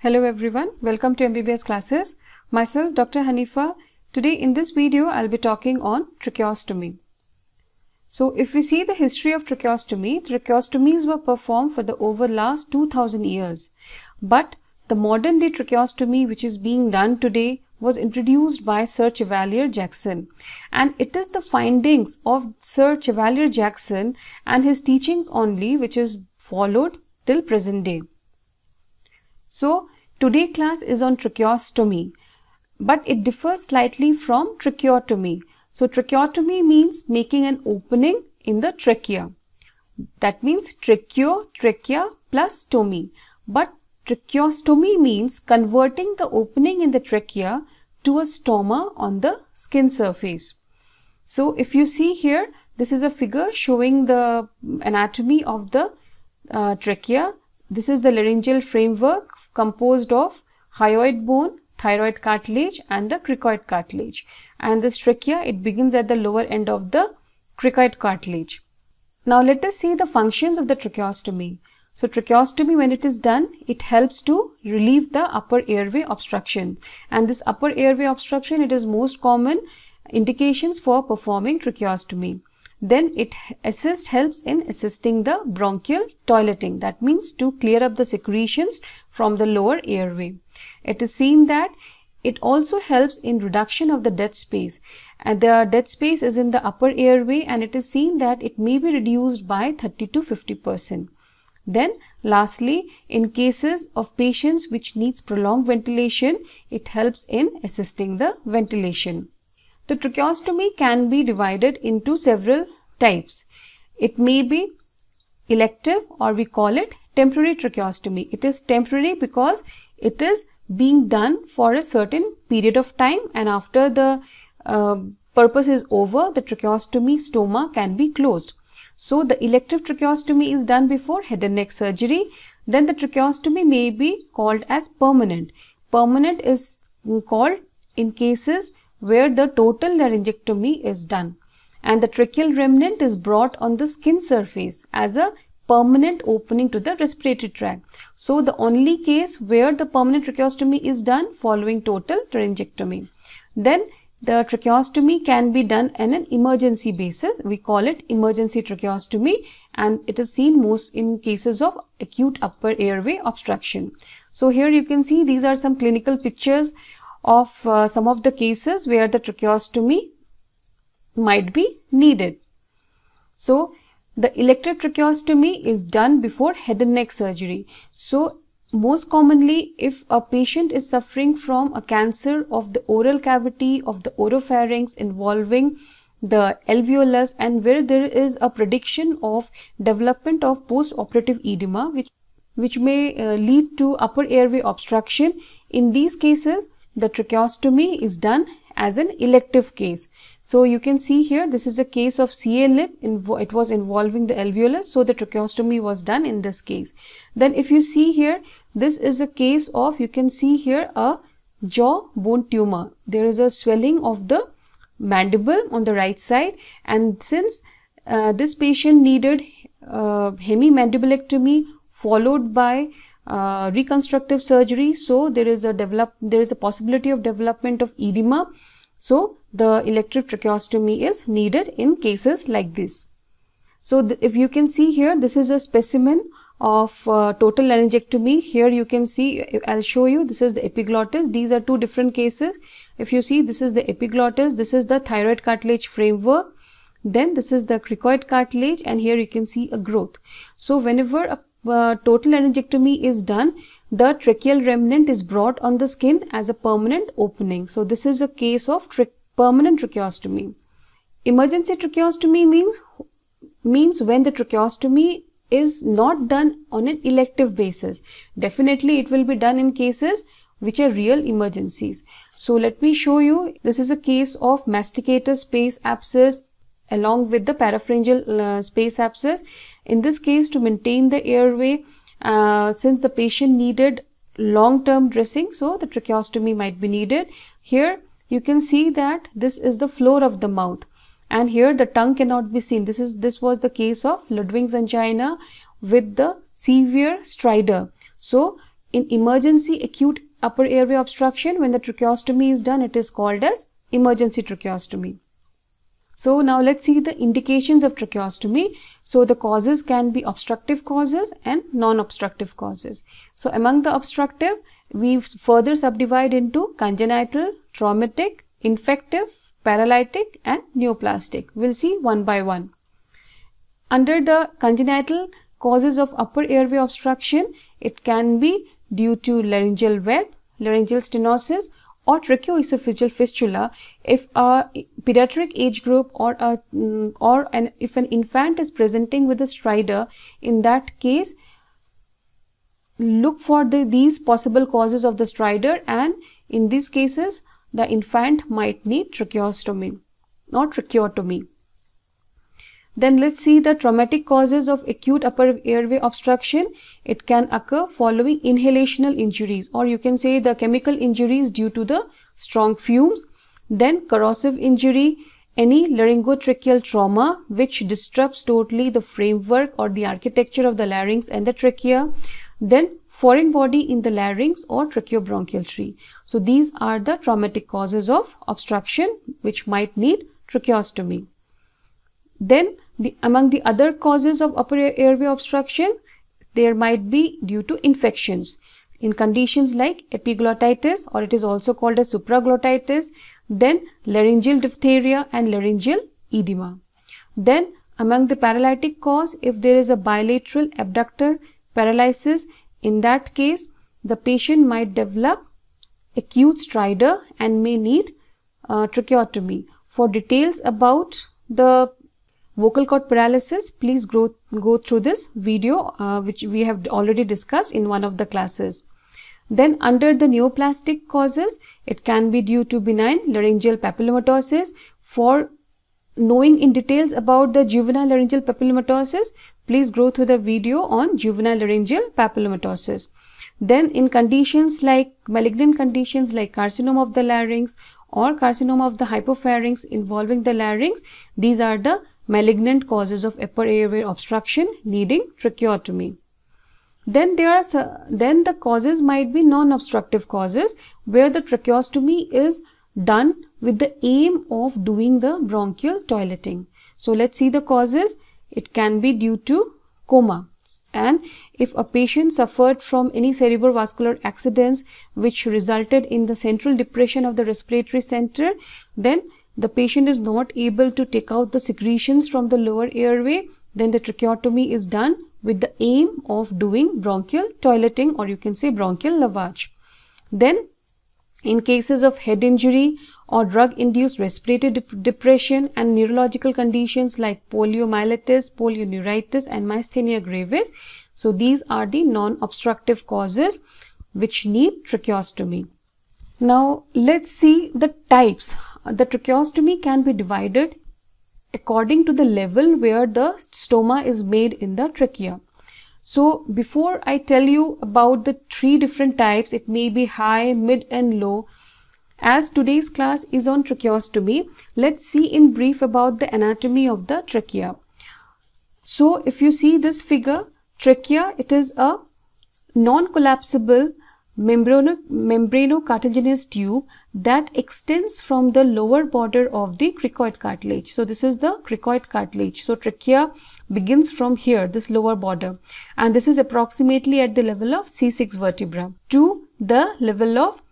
Hello everyone, welcome to MBBS classes. Myself Dr. Hanifa. Today in this video I'll be talking on tracheostomy. So if we see the history of tracheostomy, tracheostomies were performed for the over last 2000 years. But the modern day tracheostomy which is being done today was introduced by Sir Chevalier Jackson. And it is the findings of Sir Chevalier Jackson and his teachings only which is followed till present day. So today class is on tracheostomy, but it differs slightly from tracheotomy. So tracheotomy means making an opening in the trachea. That means tracheo, trachea plus stomy. But tracheostomy means converting the opening in the trachea to a stoma on the skin surface. So if you see here, this is a figure showing the anatomy of the uh, trachea. This is the laryngeal framework composed of hyoid bone, thyroid cartilage and the cricoid cartilage. And this trachea, it begins at the lower end of the cricoid cartilage. Now let us see the functions of the tracheostomy. So tracheostomy when it is done, it helps to relieve the upper airway obstruction. And this upper airway obstruction, it is most common indications for performing tracheostomy. Then it assist helps in assisting the bronchial toileting. That means to clear up the secretions from the lower airway. It is seen that it also helps in reduction of the dead space and the dead space is in the upper airway and it is seen that it may be reduced by 30 to 50 percent. Then lastly, in cases of patients which needs prolonged ventilation, it helps in assisting the ventilation. The tracheostomy can be divided into several types. It may be elective or we call it temporary tracheostomy. It is temporary because it is being done for a certain period of time and after the uh, purpose is over, the tracheostomy stoma can be closed. So, the elective tracheostomy is done before head and neck surgery. Then the tracheostomy may be called as permanent. Permanent is called in cases where the total laryngectomy is done and the tracheal remnant is brought on the skin surface as a permanent opening to the respiratory tract. So the only case where the permanent tracheostomy is done following total tracheotomy, Then the tracheostomy can be done on an emergency basis. We call it emergency tracheostomy and it is seen most in cases of acute upper airway obstruction. So here you can see these are some clinical pictures of uh, some of the cases where the tracheostomy might be needed. So the electrotracheostomy is done before head and neck surgery. So most commonly if a patient is suffering from a cancer of the oral cavity of the oropharynx involving the alveolus and where there is a prediction of development of post-operative edema which, which may uh, lead to upper airway obstruction. In these cases, the tracheostomy is done as an elective case. So you can see here, this is a case of lip. It was involving the alveolus. So the tracheostomy was done in this case. Then if you see here, this is a case of, you can see here a jaw bone tumor. There is a swelling of the mandible on the right side. And since uh, this patient needed uh, hemimandibulectomy followed by uh, reconstructive surgery, so there is a develop, there is a possibility of development of edema so, the elective tracheostomy is needed in cases like this. So, if you can see here, this is a specimen of uh, total laryngectomy. Here you can see, I'll show you, this is the epiglottis. These are two different cases. If you see, this is the epiglottis, this is the thyroid cartilage framework. Then this is the cricoid cartilage and here you can see a growth. So whenever a uh, total laryngectomy is done, the tracheal remnant is brought on the skin as a permanent opening. So this is a case of permanent tracheostomy. Emergency tracheostomy means, means when the tracheostomy is not done on an elective basis. Definitely it will be done in cases which are real emergencies. So let me show you. This is a case of masticator space abscess along with the parapharyngeal uh, space abscess. In this case to maintain the airway, uh, since the patient needed long-term dressing, so the tracheostomy might be needed. Here you can see that this is the floor of the mouth and here the tongue cannot be seen. This is this was the case of Ludwig's angina with the severe stridor. So in emergency acute upper airway obstruction, when the tracheostomy is done, it is called as emergency tracheostomy. So now let's see the indications of tracheostomy. So the causes can be obstructive causes and non-obstructive causes. So among the obstructive, we further subdivide into congenital, traumatic, infective, paralytic and neoplastic. We'll see one by one. Under the congenital causes of upper airway obstruction, it can be due to laryngeal web, laryngeal stenosis or tracheoesophageal fistula if a pediatric age group or a mm, or an if an infant is presenting with a stridor in that case look for the, these possible causes of the stridor and in these cases the infant might need tracheostomy or tracheotomy then let's see the traumatic causes of acute upper airway obstruction. It can occur following inhalational injuries or you can say the chemical injuries due to the strong fumes. Then corrosive injury, any laryngotracheal trauma which disrupts totally the framework or the architecture of the larynx and the trachea. Then foreign body in the larynx or tracheobronchial tree. So these are the traumatic causes of obstruction which might need tracheostomy. Then the, among the other causes of upper airway obstruction, there might be due to infections. In conditions like epiglottitis or it is also called as supraglottitis, then laryngeal diphtheria and laryngeal edema. Then among the paralytic cause, if there is a bilateral abductor paralysis, in that case, the patient might develop acute stridor and may need uh, tracheotomy. For details about the vocal cord paralysis, please go, go through this video uh, which we have already discussed in one of the classes. Then under the neoplastic causes, it can be due to benign laryngeal papillomatosis. For knowing in details about the juvenile laryngeal papillomatosis, please go through the video on juvenile laryngeal papillomatosis. Then in conditions like malignant conditions like carcinoma of the larynx or carcinoma of the hypopharynx involving the larynx, these are the malignant causes of upper airway obstruction needing tracheotomy. Then there are then the causes might be non-obstructive causes where the tracheostomy is done with the aim of doing the bronchial toileting. So let's see the causes. It can be due to coma and if a patient suffered from any cerebrovascular accidents which resulted in the central depression of the respiratory center then the patient is not able to take out the secretions from the lower airway, then the tracheotomy is done with the aim of doing bronchial toileting or you can say bronchial lavage. Then in cases of head injury or drug-induced respiratory dep depression and neurological conditions like poliomyelitis, polioneuritis and myasthenia gravis. So these are the non-obstructive causes which need tracheostomy. Now let's see the types the tracheostomy can be divided according to the level where the stoma is made in the trachea. So before I tell you about the three different types, it may be high, mid and low. As today's class is on tracheostomy, let's see in brief about the anatomy of the trachea. So if you see this figure, trachea, it is a non-collapsible membranocartilaginous tube that extends from the lower border of the cricoid cartilage. So this is the cricoid cartilage. So trachea begins from here, this lower border. And this is approximately at the level of C6 vertebra to the level of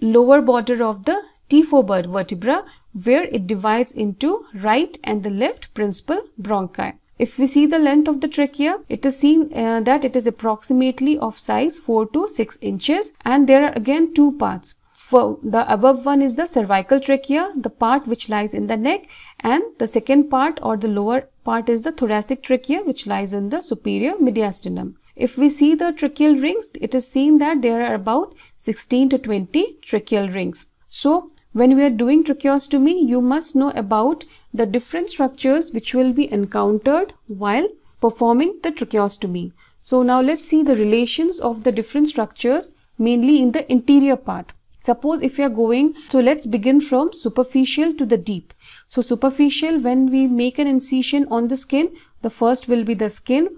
lower border of the T4 vertebra where it divides into right and the left principal bronchi. If we see the length of the trachea, it is seen uh, that it is approximately of size 4 to 6 inches and there are again two parts. For the above one is the cervical trachea, the part which lies in the neck and the second part or the lower part is the thoracic trachea which lies in the superior mediastinum. If we see the tracheal rings, it is seen that there are about 16 to 20 tracheal rings. So, when we are doing tracheostomy, you must know about the different structures which will be encountered while performing the tracheostomy. So now let's see the relations of the different structures mainly in the interior part. Suppose if you are going, so let's begin from superficial to the deep. So superficial, when we make an incision on the skin, the first will be the skin.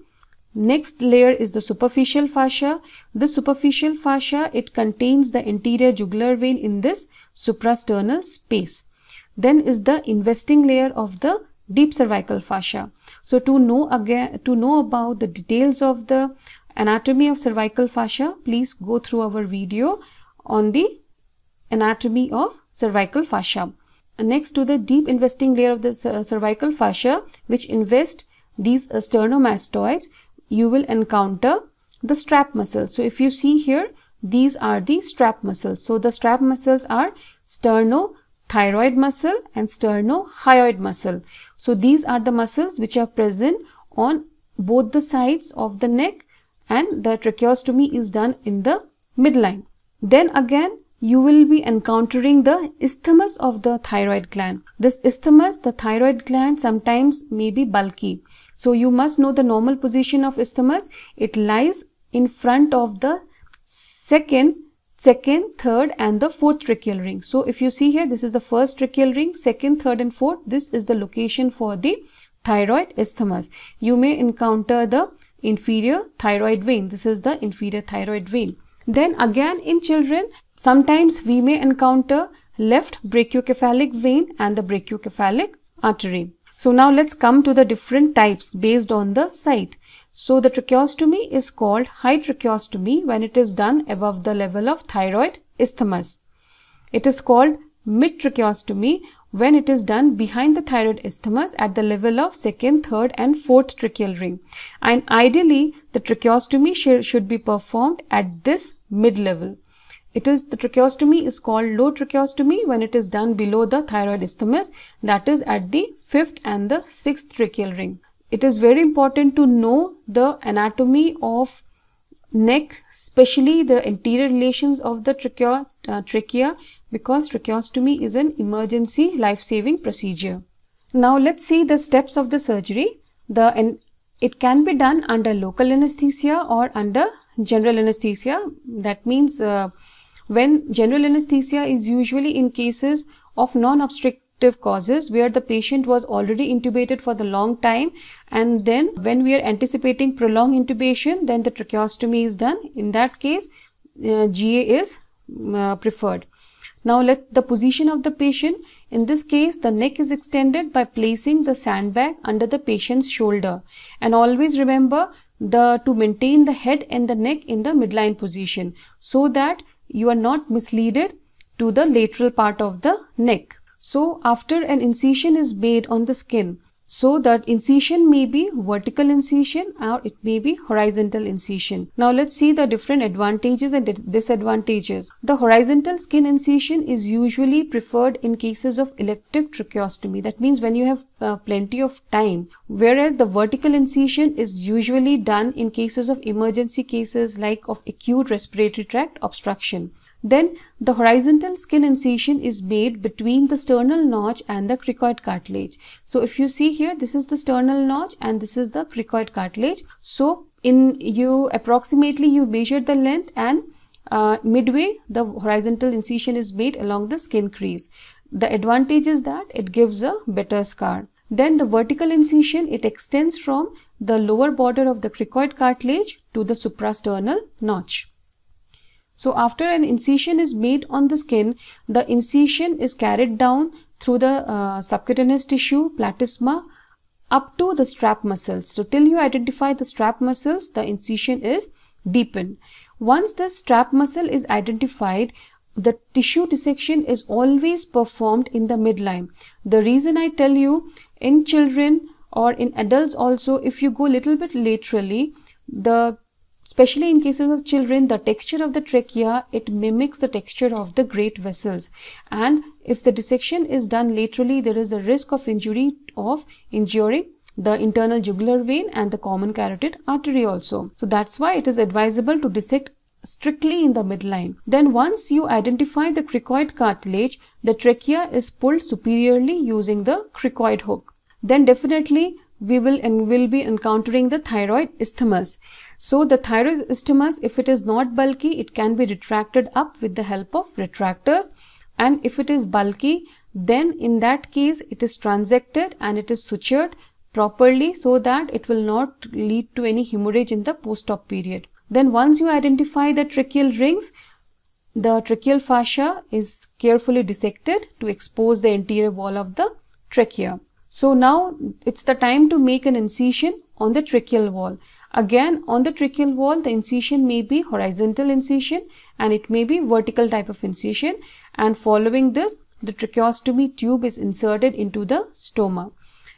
Next layer is the superficial fascia. The superficial fascia, it contains the anterior jugular vein in this suprasternal space. Then is the investing layer of the deep cervical fascia. So to know again to know about the details of the anatomy of cervical fascia, please go through our video on the anatomy of cervical fascia. Next to the deep investing layer of the cervical fascia, which invest these uh, sternomastoids, you will encounter the strap muscle. So if you see here, these are the strap muscles. So the strap muscles are sternothyroid muscle and sternohyoid muscle. So these are the muscles which are present on both the sides of the neck and the tracheostomy is done in the midline. Then again, you will be encountering the isthmus of the thyroid gland. This isthmus, the thyroid gland sometimes may be bulky. So you must know the normal position of isthmus. It lies in front of the second, second, third and the fourth tracheal ring. So if you see here, this is the first tracheal ring, second, third and fourth. This is the location for the thyroid isthmus. You may encounter the inferior thyroid vein. This is the inferior thyroid vein. Then again in children, sometimes we may encounter left brachiocephalic vein and the brachiocephalic artery. So now let's come to the different types based on the site. So the tracheostomy is called high tracheostomy when it is done above the level of thyroid isthmus. It is called mid tracheostomy when it is done behind the thyroid isthmus at the level of second, third and fourth tracheal ring. And ideally, the tracheostomy sh should be performed at this mid level. It is the tracheostomy is called low tracheostomy when it is done below the thyroid isthmus that is at the fifth and the sixth tracheal ring it is very important to know the anatomy of neck, especially the anterior relations of the trachea, uh, trachea because tracheostomy is an emergency life-saving procedure. Now let's see the steps of the surgery. The and It can be done under local anesthesia or under general anesthesia. That means uh, when general anesthesia is usually in cases of non-obstructive obstructive causes where the patient was already intubated for the long time and then when we are anticipating prolonged intubation then the tracheostomy is done. In that case uh, GA is uh, preferred. Now let the position of the patient. In this case, the neck is extended by placing the sandbag under the patient's shoulder. And always remember the to maintain the head and the neck in the midline position so that you are not misleaded to the lateral part of the neck. So after an incision is made on the skin, so that incision may be vertical incision or it may be horizontal incision. Now let's see the different advantages and disadvantages. The horizontal skin incision is usually preferred in cases of elective tracheostomy. That means when you have uh, plenty of time. Whereas the vertical incision is usually done in cases of emergency cases like of acute respiratory tract obstruction. Then the horizontal skin incision is made between the sternal notch and the cricoid cartilage. So if you see here, this is the sternal notch and this is the cricoid cartilage. So in you approximately you measure the length and uh, midway the horizontal incision is made along the skin crease. The advantage is that it gives a better scar. Then the vertical incision, it extends from the lower border of the cricoid cartilage to the suprasternal notch. So after an incision is made on the skin, the incision is carried down through the uh, subcutaneous tissue, platysma, up to the strap muscles. So till you identify the strap muscles, the incision is deepened. Once the strap muscle is identified, the tissue dissection is always performed in the midline. The reason I tell you in children or in adults also, if you go little bit laterally, the Especially in cases of children, the texture of the trachea, it mimics the texture of the great vessels. And if the dissection is done laterally, there is a risk of injury of injuring the internal jugular vein and the common carotid artery also. So that's why it is advisable to dissect strictly in the midline. Then once you identify the cricoid cartilage, the trachea is pulled superiorly using the cricoid hook. Then definitely we will and will be encountering the thyroid isthmus. So the isthmus, if it is not bulky, it can be retracted up with the help of retractors. And if it is bulky, then in that case, it is transected and it is sutured properly so that it will not lead to any hemorrhage in the post-op period. Then once you identify the tracheal rings, the tracheal fascia is carefully dissected to expose the interior wall of the trachea. So now it's the time to make an incision on the tracheal wall. Again, on the tracheal wall, the incision may be horizontal incision and it may be vertical type of incision. And following this, the tracheostomy tube is inserted into the stoma.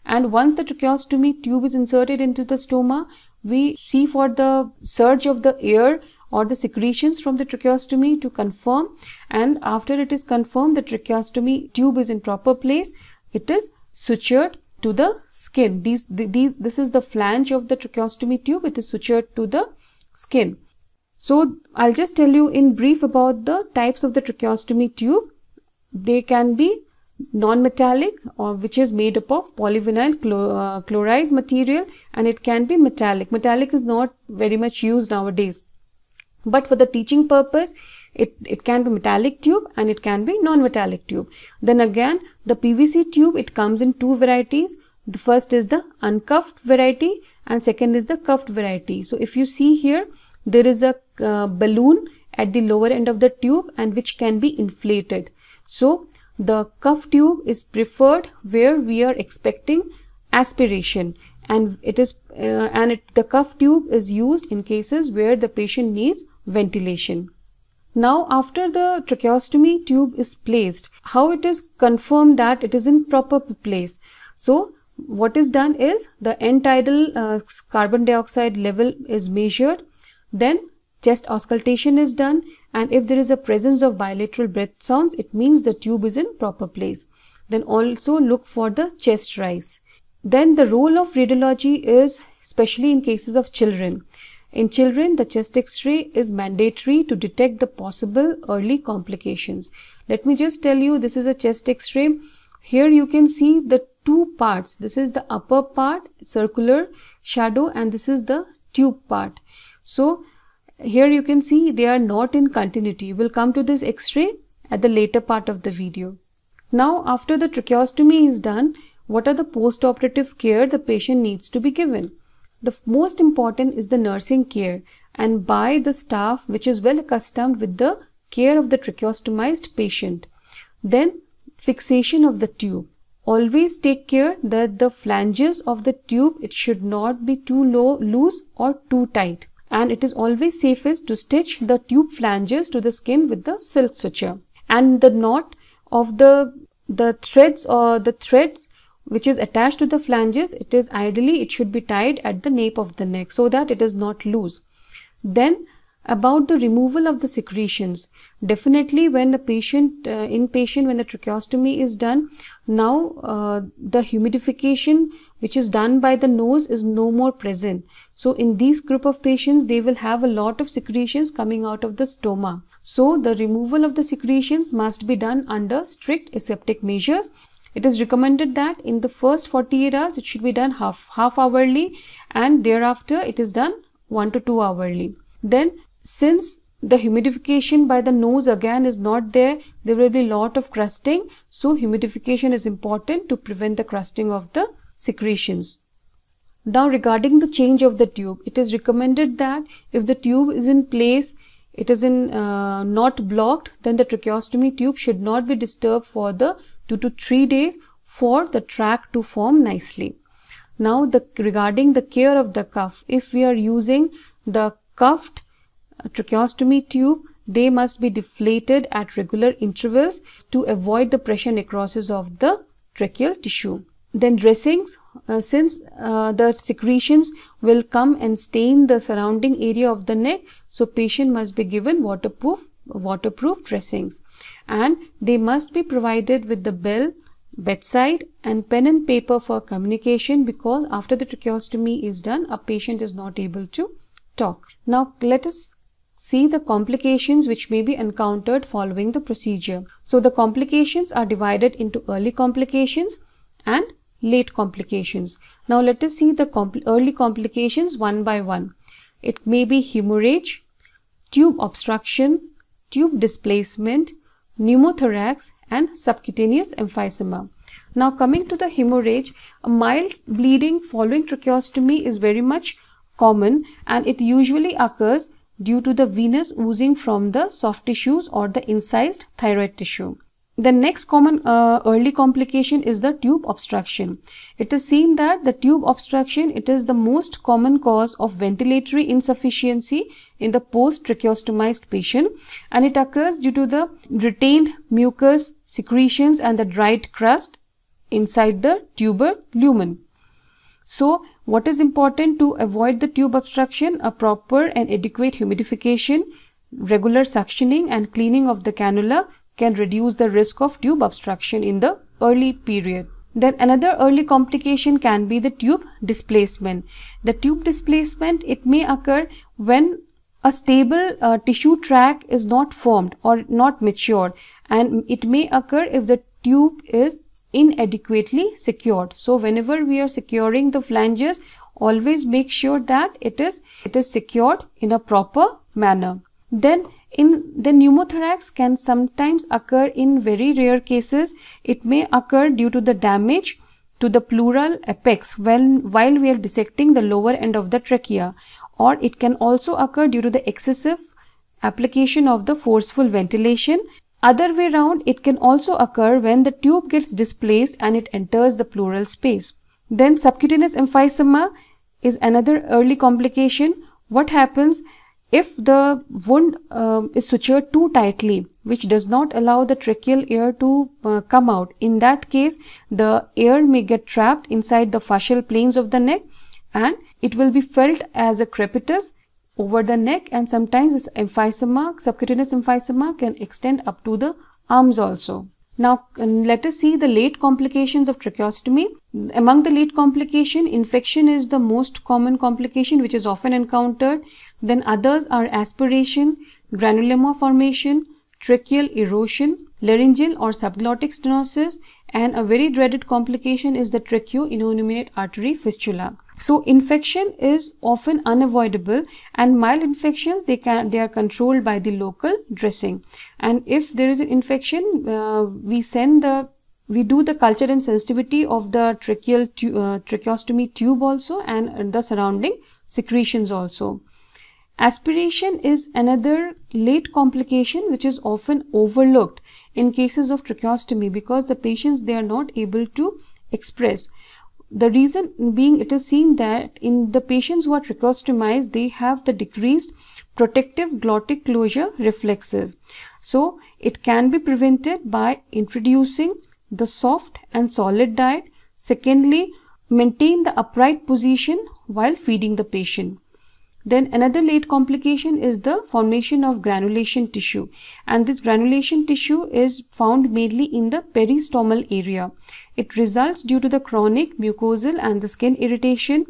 And once the tracheostomy tube is inserted into the stoma, we see for the surge of the air or the secretions from the tracheostomy to confirm. And after it is confirmed, the tracheostomy tube is in proper place. It is sutured to the skin. These, these, this is the flange of the tracheostomy tube. It is sutured to the skin. So I'll just tell you in brief about the types of the tracheostomy tube. They can be non-metallic or which is made up of polyvinyl uh, chloride material and it can be metallic. Metallic is not very much used nowadays. But for the teaching purpose, it, it can be metallic tube and it can be non-metallic tube. Then again, the PVC tube, it comes in two varieties. The first is the uncuffed variety and second is the cuffed variety. So if you see here, there is a uh, balloon at the lower end of the tube and which can be inflated. So the cuff tube is preferred where we are expecting aspiration and it is uh, and it, the cuff tube is used in cases where the patient needs ventilation. Now after the tracheostomy tube is placed, how it is confirmed that it is in proper place? So what is done is the end tidal uh, carbon dioxide level is measured, then chest auscultation is done and if there is a presence of bilateral breath sounds, it means the tube is in proper place. Then also look for the chest rise. Then the role of radiology is especially in cases of children. In children, the chest x-ray is mandatory to detect the possible early complications. Let me just tell you, this is a chest x-ray. Here you can see the two parts. This is the upper part, circular shadow, and this is the tube part. So, here you can see they are not in continuity. We'll come to this x-ray at the later part of the video. Now, after the tracheostomy is done, what are the post-operative care the patient needs to be given? The most important is the nursing care and by the staff which is well accustomed with the care of the tracheostomized patient. Then fixation of the tube. Always take care that the flanges of the tube it should not be too low, loose or too tight and it is always safest to stitch the tube flanges to the skin with the silk suture and the knot of the the threads or the threads which is attached to the flanges, it is ideally, it should be tied at the nape of the neck so that it is not loose. Then about the removal of the secretions definitely when the patient uh, in patient when the tracheostomy is done now uh, the humidification which is done by the nose is no more present so in these group of patients they will have a lot of secretions coming out of the stoma so the removal of the secretions must be done under strict aseptic measures it is recommended that in the first 48 hours, it should be done half, half hourly and thereafter it is done 1 to 2 hourly. Then since the humidification by the nose again is not there, there will be lot of crusting. So humidification is important to prevent the crusting of the secretions. Now regarding the change of the tube, it is recommended that if the tube is in place, it is in uh, not blocked, then the tracheostomy tube should not be disturbed for the 2 to 3 days for the track to form nicely. Now the regarding the care of the cuff, if we are using the cuffed uh, tracheostomy tube, they must be deflated at regular intervals to avoid the pressure necrosis of the tracheal tissue. Then dressings, uh, since uh, the secretions will come and stain the surrounding area of the neck, so patient must be given waterproof, waterproof dressings and they must be provided with the bill bedside and pen and paper for communication because after the tracheostomy is done a patient is not able to talk. Now let us see the complications which may be encountered following the procedure. So the complications are divided into early complications and late complications. Now let us see the compl early complications one by one. It may be hemorrhage, tube obstruction, tube displacement, pneumothorax and subcutaneous emphysema. Now coming to the hemorrhage, a mild bleeding following tracheostomy is very much common and it usually occurs due to the venous oozing from the soft tissues or the incised thyroid tissue. The next common uh, early complication is the tube obstruction. It is seen that the tube obstruction, it is the most common cause of ventilatory insufficiency in the post-tracheostomized patient and it occurs due to the retained mucus, secretions and the dried crust inside the tuber lumen. So, what is important to avoid the tube obstruction? A proper and adequate humidification, regular suctioning and cleaning of the cannula can reduce the risk of tube obstruction in the early period. Then another early complication can be the tube displacement. The tube displacement, it may occur when a stable uh, tissue track is not formed or not matured and it may occur if the tube is inadequately secured. So whenever we are securing the flanges, always make sure that it is, it is secured in a proper manner. Then in the pneumothorax can sometimes occur in very rare cases. It may occur due to the damage to the pleural apex when, while we are dissecting the lower end of the trachea or it can also occur due to the excessive application of the forceful ventilation. Other way round, it can also occur when the tube gets displaced and it enters the pleural space. Then subcutaneous emphysema is another early complication. What happens? If the wound um, is sutured too tightly, which does not allow the tracheal air to uh, come out, in that case, the air may get trapped inside the fascial planes of the neck and it will be felt as a crepitus over the neck and sometimes this emphysema, subcutaneous emphysema can extend up to the arms also. Now uh, let us see the late complications of tracheostomy. Among the late complication, infection is the most common complication which is often encountered. Then others are aspiration, granuloma formation, tracheal erosion, laryngeal or subglottic stenosis, and a very dreaded complication is the tracheoinnominate artery fistula. So infection is often unavoidable and mild infections they can they are controlled by the local dressing and if there is an infection uh, we send the we do the culture and sensitivity of the tracheal tu uh, tracheostomy tube also and the surrounding secretions also. Aspiration is another late complication which is often overlooked in cases of tracheostomy because the patients they are not able to express. The reason being it is seen that in the patients who are tracheostomized they have the decreased protective glottic closure reflexes. So it can be prevented by introducing the soft and solid diet. Secondly, maintain the upright position while feeding the patient. Then another late complication is the formation of granulation tissue and this granulation tissue is found mainly in the peristomal area. It results due to the chronic mucosal and the skin irritation.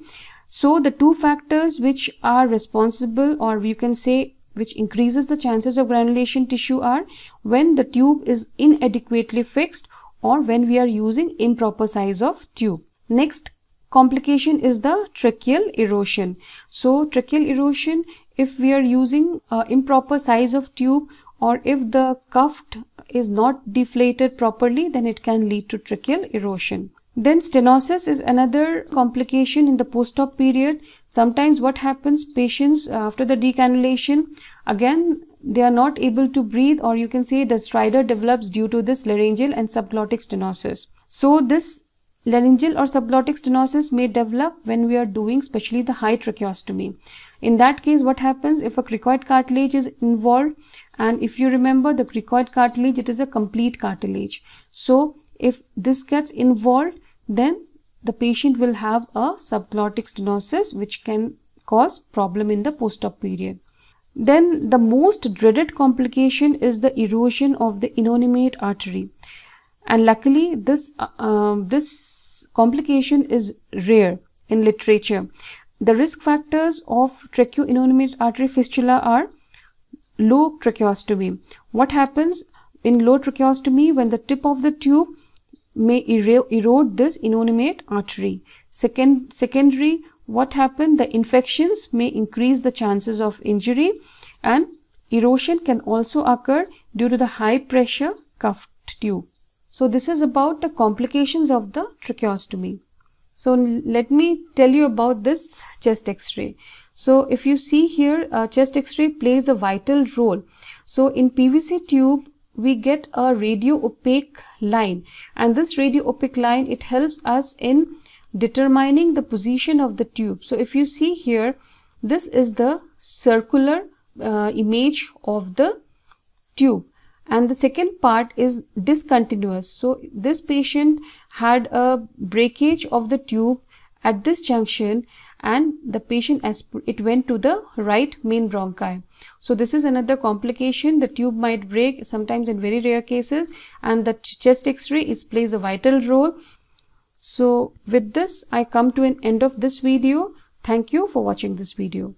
So the two factors which are responsible or you can say which increases the chances of granulation tissue are when the tube is inadequately fixed or when we are using improper size of tube. Next complication is the tracheal erosion. So tracheal erosion, if we are using uh, improper size of tube or if the cuffed is not deflated properly, then it can lead to tracheal erosion. Then stenosis is another complication in the post-op period. Sometimes what happens, patients uh, after the decannulation, again they are not able to breathe or you can say the stridor develops due to this laryngeal and subglottic stenosis. So this Laryngeal or subglottic stenosis may develop when we are doing especially the high tracheostomy. In that case, what happens if a cricoid cartilage is involved? And if you remember the cricoid cartilage, it is a complete cartilage. So if this gets involved, then the patient will have a subglottic stenosis which can cause problem in the post-op period. Then the most dreaded complication is the erosion of the inonimate artery. And luckily, this, uh, um, this complication is rare in literature. The risk factors of tracheoinnominate artery fistula are low tracheostomy. What happens in low tracheostomy when the tip of the tube may erode, erode this inonimate artery. Second, secondary, what happened? The infections may increase the chances of injury and erosion can also occur due to the high pressure cuffed tube. So this is about the complications of the tracheostomy. So let me tell you about this chest x-ray. So if you see here, uh, chest x-ray plays a vital role. So in PVC tube, we get a radio opaque line and this radio opaque line, it helps us in determining the position of the tube. So if you see here, this is the circular uh, image of the tube and the second part is discontinuous. So this patient had a breakage of the tube at this junction and the patient it went to the right main bronchi. So this is another complication. The tube might break sometimes in very rare cases and the chest x-ray is plays a vital role. So with this I come to an end of this video. Thank you for watching this video.